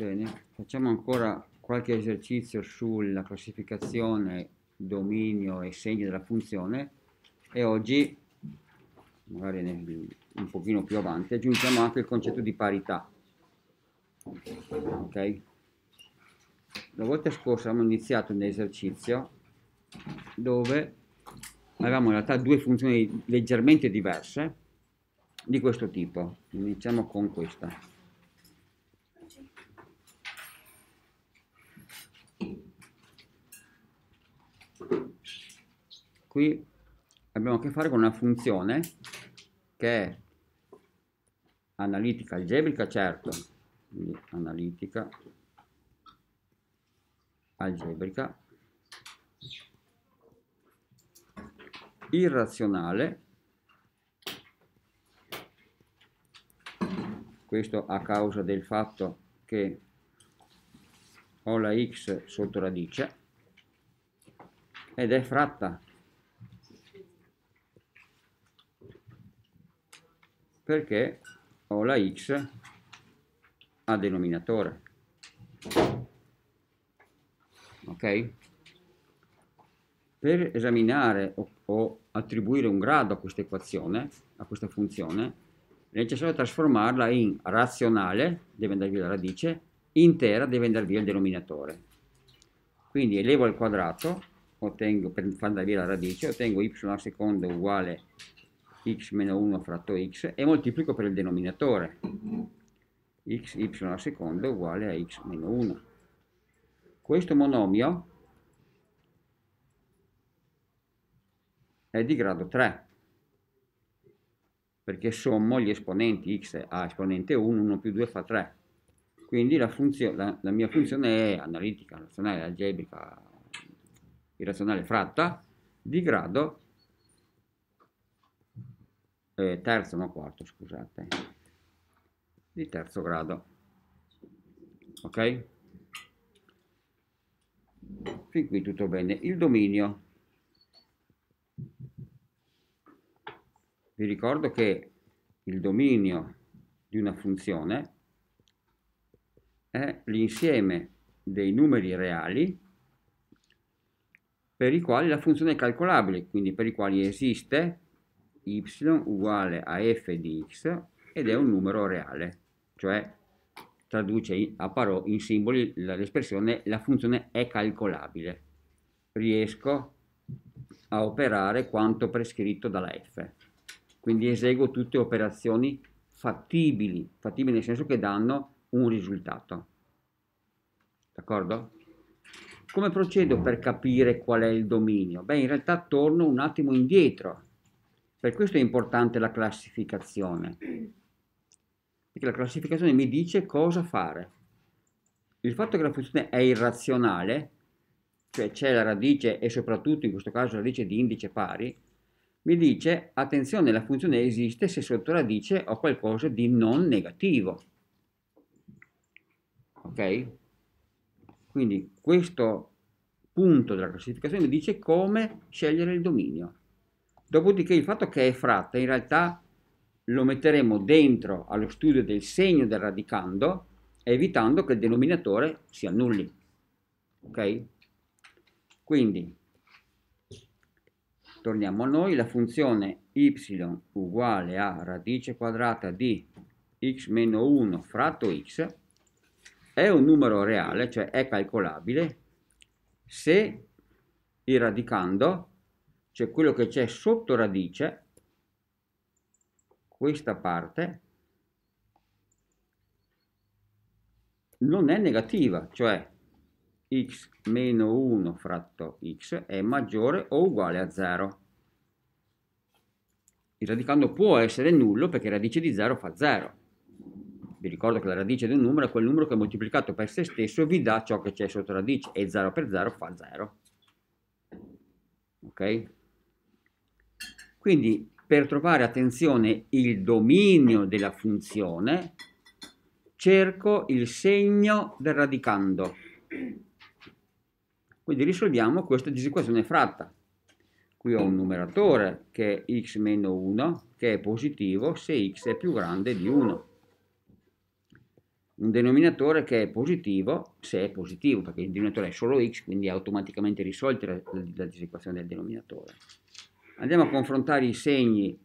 Bene, facciamo ancora qualche esercizio sulla classificazione, dominio e segni della funzione e oggi, magari un pochino più avanti, aggiungiamo anche il concetto di parità. Okay? La volta scorsa abbiamo iniziato un esercizio dove avevamo in realtà due funzioni leggermente diverse di questo tipo. Iniziamo con questa. qui abbiamo a che fare con una funzione che è analitica algebrica, certo, quindi analitica algebrica, irrazionale, questo a causa del fatto che ho la x sotto radice, ed è fratta perché ho la x a denominatore ok per esaminare o, o attribuire un grado a questa equazione a questa funzione è necessario trasformarla in razionale deve andare via la radice intera deve andare via il denominatore quindi elevo al quadrato ottengo per far andare via la radice ottengo y al secondo uguale x meno 1 fratto x e moltiplico per il denominatore x y alla seconda uguale a x meno 1 questo monomio è di grado 3 perché sommo gli esponenti x a esponente 1 1 più 2 fa 3 quindi la, la, la mia funzione è analitica, razionale, algebrica, irrazionale fratta di grado eh, terzo no quarto scusate di terzo grado ok fin qui tutto bene il dominio vi ricordo che il dominio di una funzione è l'insieme dei numeri reali per i quali la funzione è calcolabile, quindi per i quali esiste y uguale a f di x ed è un numero reale, cioè traduce in, a paro, in simboli l'espressione la funzione è calcolabile. Riesco a operare quanto prescritto dalla f. Quindi eseguo tutte operazioni fattibili, fattibili nel senso che danno un risultato. D'accordo? Come procedo per capire qual è il dominio? Beh, in realtà torno un attimo indietro per questo è importante la classificazione, perché la classificazione mi dice cosa fare. Il fatto che la funzione è irrazionale, cioè c'è la radice e soprattutto in questo caso la radice di indice pari, mi dice attenzione la funzione esiste se sotto radice ho qualcosa di non negativo. Ok? Quindi questo punto della classificazione mi dice come scegliere il dominio. Dopodiché il fatto che è fratta in realtà lo metteremo dentro allo studio del segno del radicando evitando che il denominatore si annulli. Ok? Quindi torniamo a noi, la funzione y uguale a radice quadrata di x meno 1 fratto x è un numero reale, cioè è calcolabile, se il radicando cioè quello che c'è sotto radice, questa parte, non è negativa, cioè x meno 1 fratto x è maggiore o uguale a 0. Il radicando può essere nullo perché radice di 0 fa 0. Vi ricordo che la radice di un numero è quel numero che moltiplicato per se stesso vi dà ciò che c'è sotto radice e 0 per 0 fa 0. Ok? Quindi per trovare, attenzione, il dominio della funzione, cerco il segno del radicando. Quindi risolviamo questa disequazione fratta. Qui ho un numeratore che è x meno 1, che è positivo se x è più grande di 1. Un denominatore che è positivo se è positivo, perché il denominatore è solo x, quindi è automaticamente risolta la disequazione del denominatore. Andiamo a confrontare i segni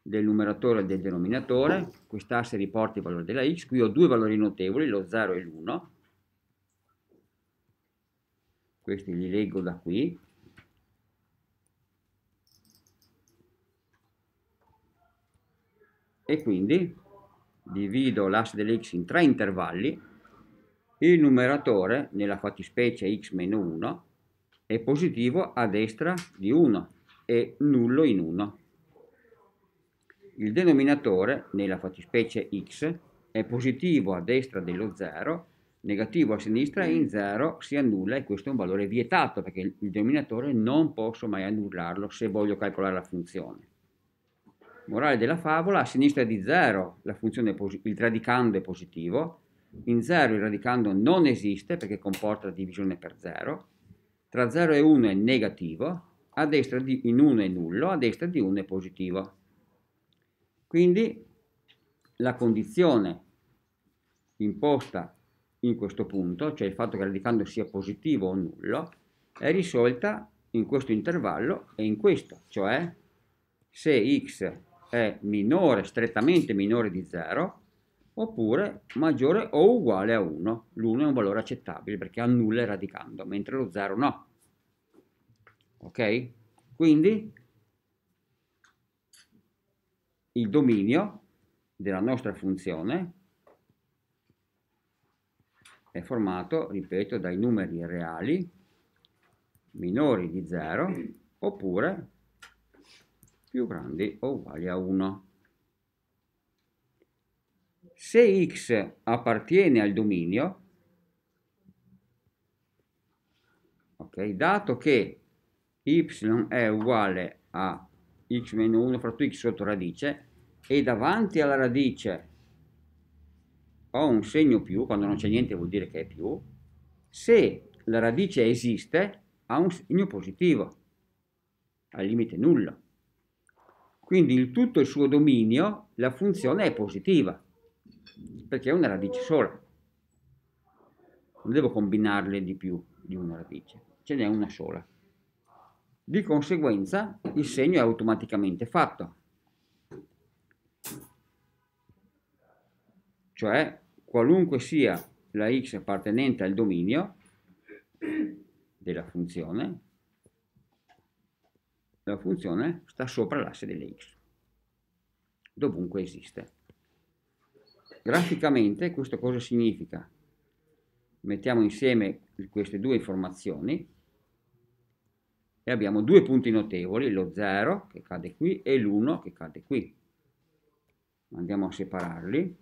del numeratore e del denominatore, quest'asse riporta il valore della x, qui ho due valori notevoli, lo 0 e l'1, questi li leggo da qui, e quindi divido l'asse dell'x in tre intervalli, il numeratore, nella fattispecie x-1, è positivo a destra di 1, e nullo in 1. Il denominatore, nella fattispecie x, è positivo a destra dello 0, negativo a sinistra e in 0 si annulla e questo è un valore vietato perché il denominatore non posso mai annullarlo se voglio calcolare la funzione. Morale della favola, a sinistra di 0 il radicando è positivo, in 0 il radicando non esiste perché comporta divisione per 0, tra 0 e 1 è negativo, a destra di, in 1 è nullo, a destra di 1 è positivo. Quindi la condizione imposta in questo punto, cioè il fatto che il radicando sia positivo o nullo, è risolta in questo intervallo e in questo, cioè se x è minore, strettamente minore di 0, oppure maggiore o uguale a 1. L'1 è un valore accettabile perché annulla il radicando, mentre lo 0 no ok? Quindi il dominio della nostra funzione è formato, ripeto, dai numeri reali minori di 0 oppure più grandi o uguali a 1. Se x appartiene al dominio, ok, dato che y è uguale a x meno 1 fratto x sotto radice e davanti alla radice ho un segno più, quando non c'è niente vuol dire che è più, se la radice esiste ha un segno positivo, al limite nullo. Quindi in tutto il suo dominio la funzione è positiva, perché è una radice sola. Non devo combinarle di più di una radice, ce n'è una sola. Di conseguenza il segno è automaticamente fatto. Cioè qualunque sia la x appartenente al dominio della funzione, la funzione sta sopra l'asse delle x, dovunque esiste. Graficamente questo cosa significa? Mettiamo insieme queste due informazioni e abbiamo due punti notevoli, lo 0 che cade qui e l'1 che cade qui. Andiamo a separarli.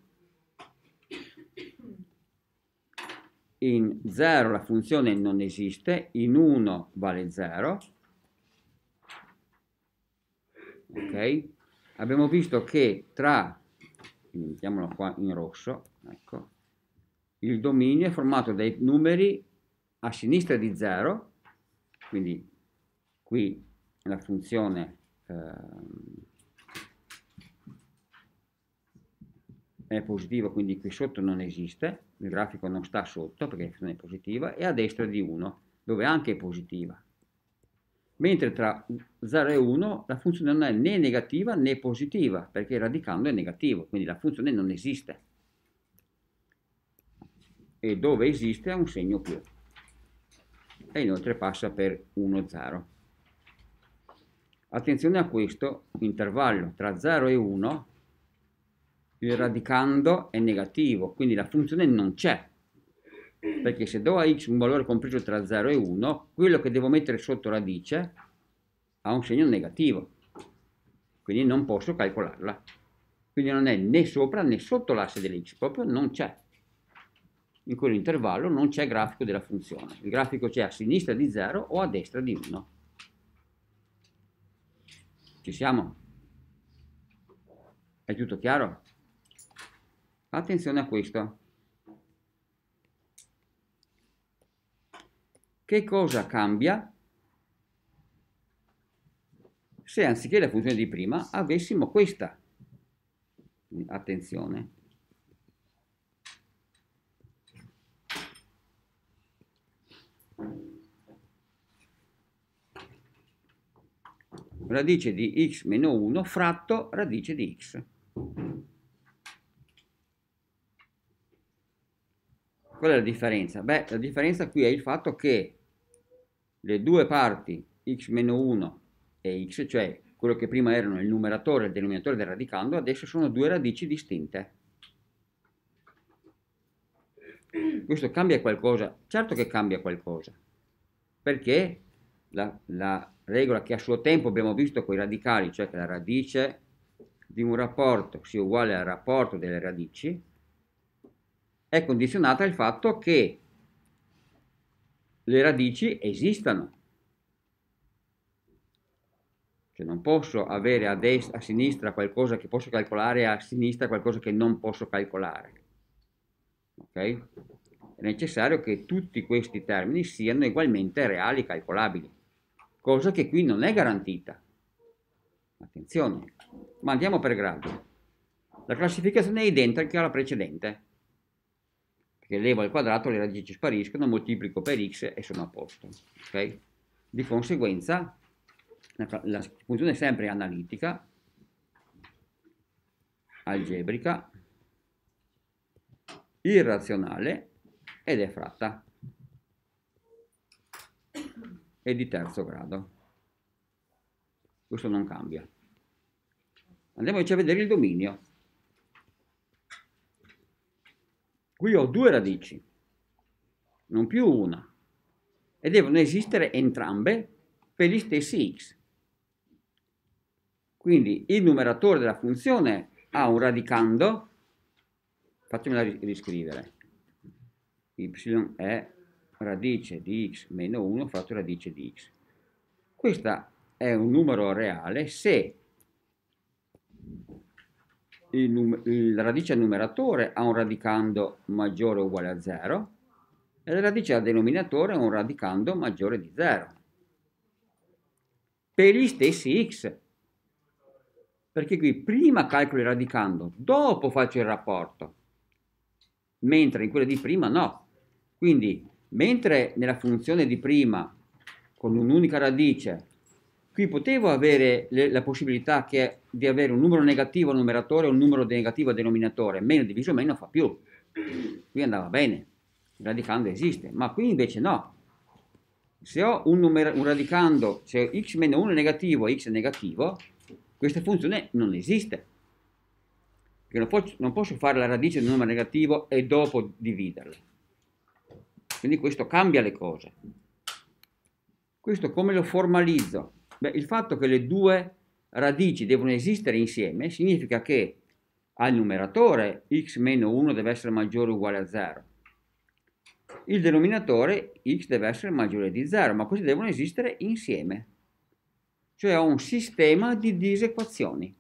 In 0 la funzione non esiste, in 1 vale 0. Ok? Abbiamo visto che tra, mettiamolo qua in rosso, ecco, il dominio è formato dai numeri a sinistra di 0, quindi qui la funzione eh, è positiva, quindi qui sotto non esiste, il grafico non sta sotto perché la funzione è positiva, e a destra di 1, dove anche è positiva. Mentre tra 0 e 1 la funzione non è né negativa né positiva, perché radicando è negativo, quindi la funzione non esiste. E dove esiste ha un segno più. E inoltre passa per 1, 0. Attenzione a questo intervallo tra 0 e 1, il radicando è negativo, quindi la funzione non c'è, perché se do a x un valore compreso tra 0 e 1, quello che devo mettere sotto radice ha un segno negativo, quindi non posso calcolarla. Quindi non è né sopra né sotto l'asse dell'x, proprio non c'è. In quell'intervallo non c'è grafico della funzione, il grafico c'è a sinistra di 0 o a destra di 1. Ci siamo? È tutto chiaro? Attenzione a questo. Che cosa cambia se anziché la funzione di prima avessimo questa? attenzione. radice di x meno 1 fratto radice di x. Qual è la differenza? Beh, la differenza qui è il fatto che le due parti x meno 1 e x, cioè quello che prima erano il numeratore e il denominatore del radicando, adesso sono due radici distinte. Questo cambia qualcosa? Certo che cambia qualcosa, perché la, la regola che a suo tempo abbiamo visto con i radicali, cioè che la radice di un rapporto sia uguale al rapporto delle radici, è condizionata al fatto che le radici esistano. Cioè non posso avere a, destra, a sinistra qualcosa che posso calcolare e a sinistra qualcosa che non posso calcolare. Ok? È necessario che tutti questi termini siano ugualmente reali e calcolabili cosa che qui non è garantita. Attenzione, ma andiamo per gradi. La classificazione è identica alla precedente, perché levo al quadrato, le radici spariscono, moltiplico per x e sono a posto. Okay? Di conseguenza la, la funzione è sempre analitica, algebrica, irrazionale ed è fratta e di terzo grado. Questo non cambia. Andiamo invece a vedere il dominio. Qui ho due radici, non più una, e devono esistere entrambe per gli stessi x. Quindi il numeratore della funzione ha un radicando, fatemela riscrivere, y è radice di x meno 1 fratto radice di x. Questo è un numero reale se la radice al numeratore ha un radicando maggiore o uguale a 0 e la radice al denominatore ha un radicando maggiore di 0 per gli stessi x perché qui prima calcolo il radicando dopo faccio il rapporto mentre in quella di prima no quindi Mentre nella funzione di prima, con un'unica radice, qui potevo avere le, la possibilità che, di avere un numero negativo al numeratore e un numero negativo al denominatore, meno diviso meno fa più, qui andava bene, il radicando esiste, ma qui invece no. Se ho un, numero, un radicando, se x meno 1 è negativo e x è negativo, questa funzione non esiste. Perché non posso, non posso fare la radice di un numero negativo e dopo dividerla. Quindi questo cambia le cose. Questo come lo formalizzo? Beh, il fatto che le due radici devono esistere insieme significa che al numeratore x 1 deve essere maggiore o uguale a 0. Il denominatore x deve essere maggiore di 0, ma questi devono esistere insieme. Cioè ho un sistema di disequazioni.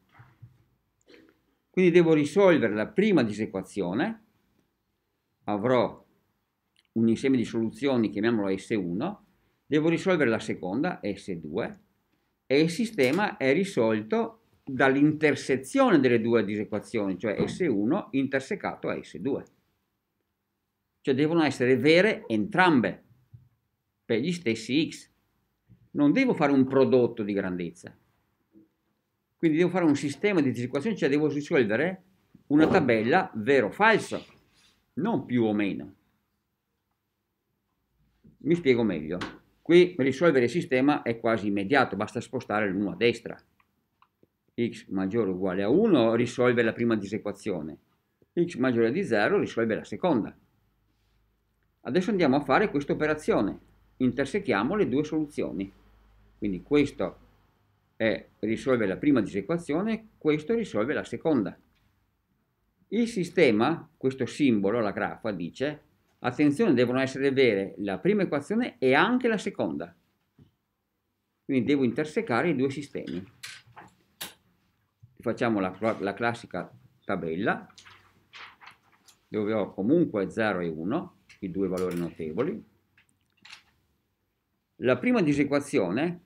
Quindi devo risolvere la prima disequazione, avrò un insieme di soluzioni, chiamiamolo S1, devo risolvere la seconda, S2, e il sistema è risolto dall'intersezione delle due disequazioni, cioè S1 intersecato a S2. Cioè devono essere vere entrambe per gli stessi x. Non devo fare un prodotto di grandezza. Quindi devo fare un sistema di disequazioni, cioè devo risolvere una tabella vero-falso, non più o meno. Mi spiego meglio. Qui risolvere il sistema è quasi immediato, basta spostare l'1 a destra. x maggiore o uguale a 1 risolve la prima disequazione, x maggiore di 0 risolve la seconda. Adesso andiamo a fare questa operazione, intersechiamo le due soluzioni. Quindi questo è, risolve la prima disequazione, questo risolve la seconda. Il sistema, questo simbolo, la grafa, dice Attenzione, devono essere vere la prima equazione e anche la seconda. Quindi devo intersecare i due sistemi. Facciamo la, la classica tabella, dove ho comunque 0 e 1, i due valori notevoli. La prima disequazione,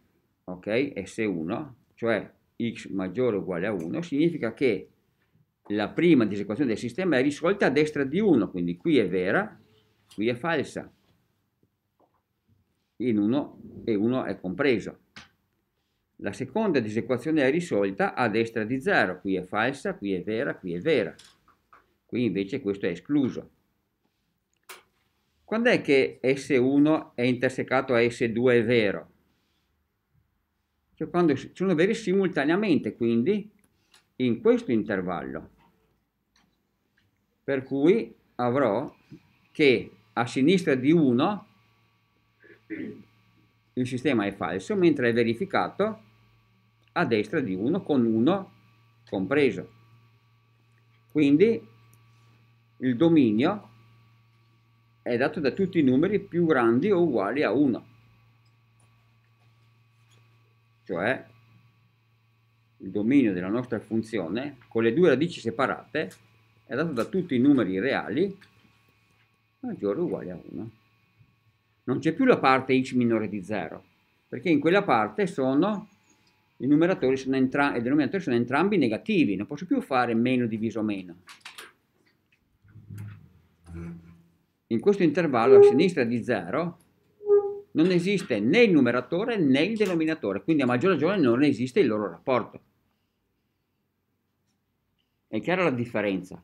ok, S1, cioè x maggiore o uguale a 1, significa che la prima disequazione del sistema è risolta a destra di 1, quindi qui è vera, qui è falsa, in 1 e 1 è compreso. La seconda disequazione è risolta a destra di 0, qui è falsa, qui è vera, qui è vera. Qui invece questo è escluso. Quando è che S1 è intersecato a S2 è vero? Cioè quando sono veri simultaneamente, quindi in questo intervallo. Per cui avrò che a sinistra di 1 il sistema è falso, mentre è verificato a destra di 1 con 1 compreso. Quindi il dominio è dato da tutti i numeri più grandi o uguali a 1. Cioè il dominio della nostra funzione con le due radici separate è dato da tutti i numeri reali maggiore o uguale a 1. Non c'è più la parte x minore di 0, perché in quella parte sono, i numeratori sono entrambi, e i denominatori sono entrambi negativi, non posso più fare meno diviso meno. In questo intervallo a sinistra di 0 non esiste né il numeratore né il denominatore, quindi a maggior ragione non esiste il loro rapporto. È chiara la differenza?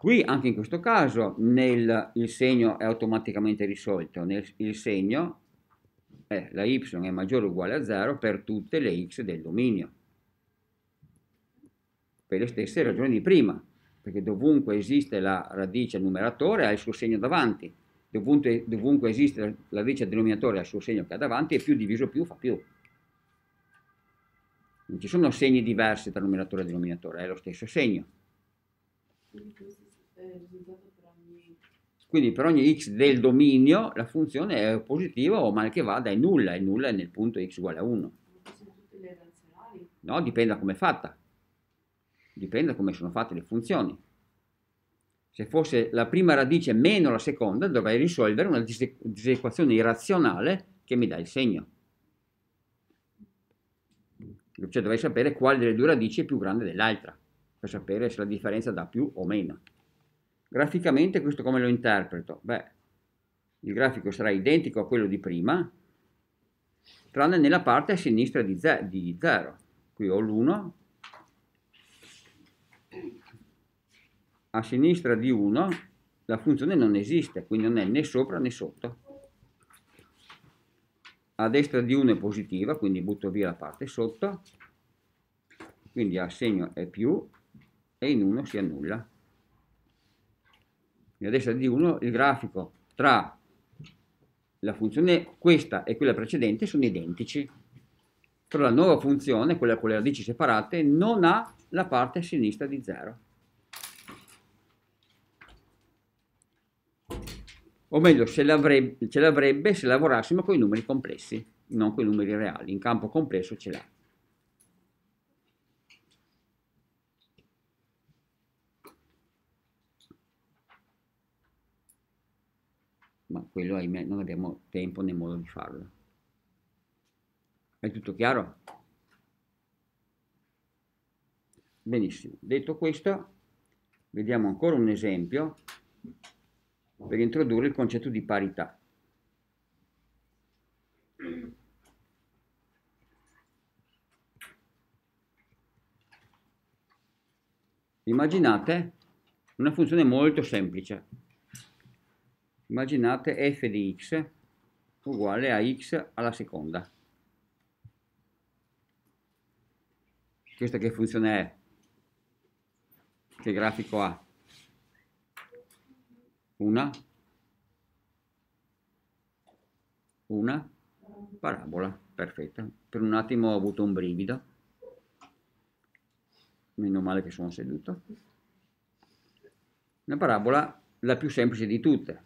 Qui anche in questo caso nel, il segno è automaticamente risolto, nel, il segno è eh, la y è maggiore o uguale a 0 per tutte le x del dominio. Per le stesse ragioni di prima, perché dovunque esiste la radice numeratore ha il suo segno davanti, dovunque, dovunque esiste la radice denominatore ha il suo segno che ha davanti e più diviso più fa più. Non ci sono segni diversi tra numeratore e denominatore, è lo stesso segno. Per ogni... Quindi per ogni x del dominio la funzione è positiva o mal che vada è nulla, è nulla nel punto x uguale a 1. No, dipende da come è fatta. Dipende da come sono fatte le funzioni. Se fosse la prima radice meno la seconda dovrei risolvere una disequazione irrazionale che mi dà il segno. Cioè dovrei sapere quale delle due radici è più grande dell'altra per sapere se la differenza dà più o meno. Graficamente questo come lo interpreto? Beh, il grafico sarà identico a quello di prima, tranne nella parte a sinistra di 0. Qui ho l'1, a sinistra di 1 la funzione non esiste, quindi non è né sopra né sotto. A destra di 1 è positiva, quindi butto via la parte sotto, quindi al segno è più e in 1 si annulla quindi a destra di 1 il grafico tra la funzione questa e quella precedente sono identici, però la nuova funzione, quella con le radici separate, non ha la parte sinistra di 0. O meglio, ce l'avrebbe se lavorassimo con i numeri complessi, non con i numeri reali. In campo complesso ce l'ha. ma quello ahimè non abbiamo tempo né modo di farlo. È tutto chiaro? Benissimo, detto questo, vediamo ancora un esempio per introdurre il concetto di parità. Immaginate una funzione molto semplice, immaginate f di x uguale a x alla seconda. Questa che funzione è? Che grafico ha? Una? Una? Parabola, perfetta. Per un attimo ho avuto un brivido. Meno male che sono seduto. Una parabola la più semplice di tutte,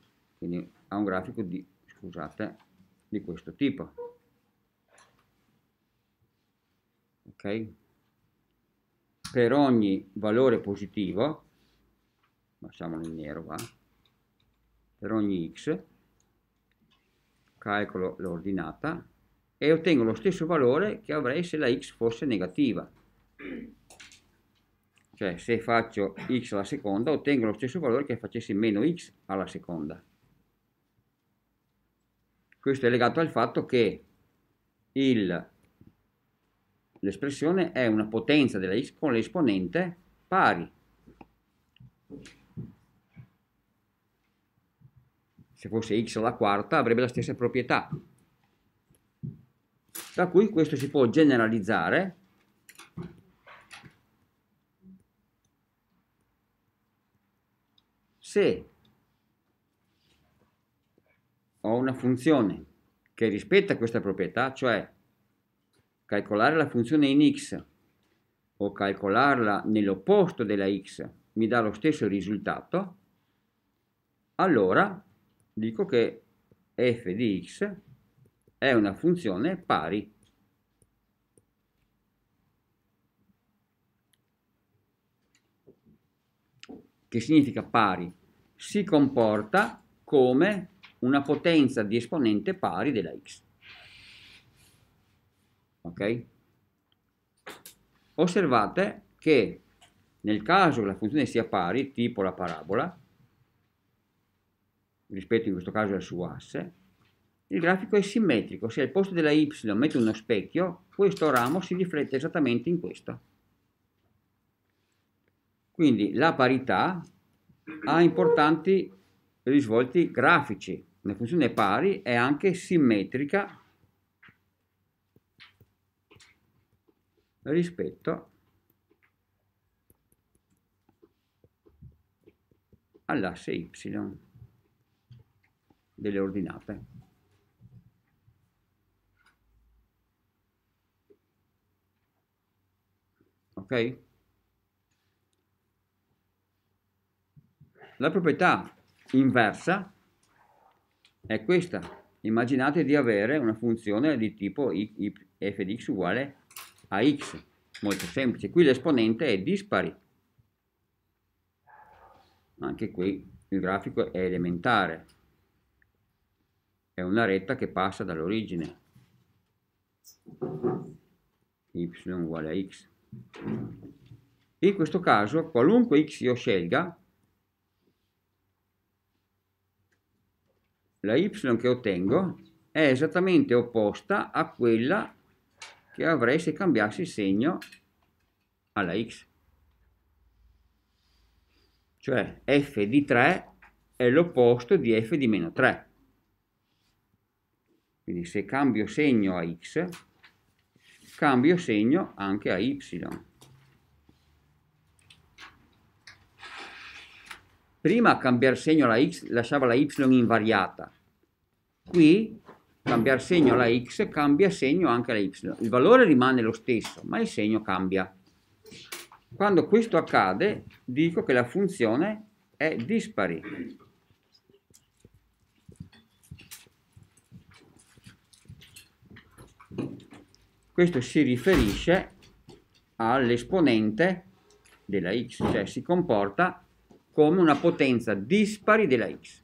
quindi ha un grafico di, scusate, di questo tipo. Ok? Per ogni valore positivo, lasciamolo in nero qua, per ogni x, calcolo l'ordinata e ottengo lo stesso valore che avrei se la x fosse negativa. Cioè se faccio x alla seconda ottengo lo stesso valore che facessi meno x alla seconda. Questo è legato al fatto che l'espressione è una potenza della x con l'esponente pari. Se fosse x alla quarta avrebbe la stessa proprietà. Da cui questo si può generalizzare se ho una funzione che rispetta questa proprietà, cioè calcolare la funzione in x o calcolarla nell'opposto della x mi dà lo stesso risultato, allora dico che f di x è una funzione pari che significa pari si comporta come una potenza di esponente pari della x. Ok? Osservate che nel caso la funzione sia pari, tipo la parabola, rispetto in questo caso al suo asse, il grafico è simmetrico, se al posto della y metto uno specchio, questo ramo si riflette esattamente in questo. Quindi la parità ha importanti risvolti grafici, una funzione pari è anche simmetrica rispetto all'asse y delle ordinate. Ok? La proprietà inversa è questa. Immaginate di avere una funzione di tipo f di x uguale a x. Molto semplice. Qui l'esponente è dispari. Anche qui il grafico è elementare. È una retta che passa dall'origine. y uguale a x. In questo caso, qualunque x io scelga, la y che ottengo è esattamente opposta a quella che avrei se cambiassi segno alla x. Cioè f di 3 è l'opposto di f di meno 3. Quindi se cambio segno a x, cambio segno anche a y. prima cambiare segno la x lasciava la y invariata, qui cambiare segno la x cambia segno anche la y, il valore rimane lo stesso ma il segno cambia. Quando questo accade dico che la funzione è dispari. Questo si riferisce all'esponente della x, cioè si comporta come una potenza dispari della x.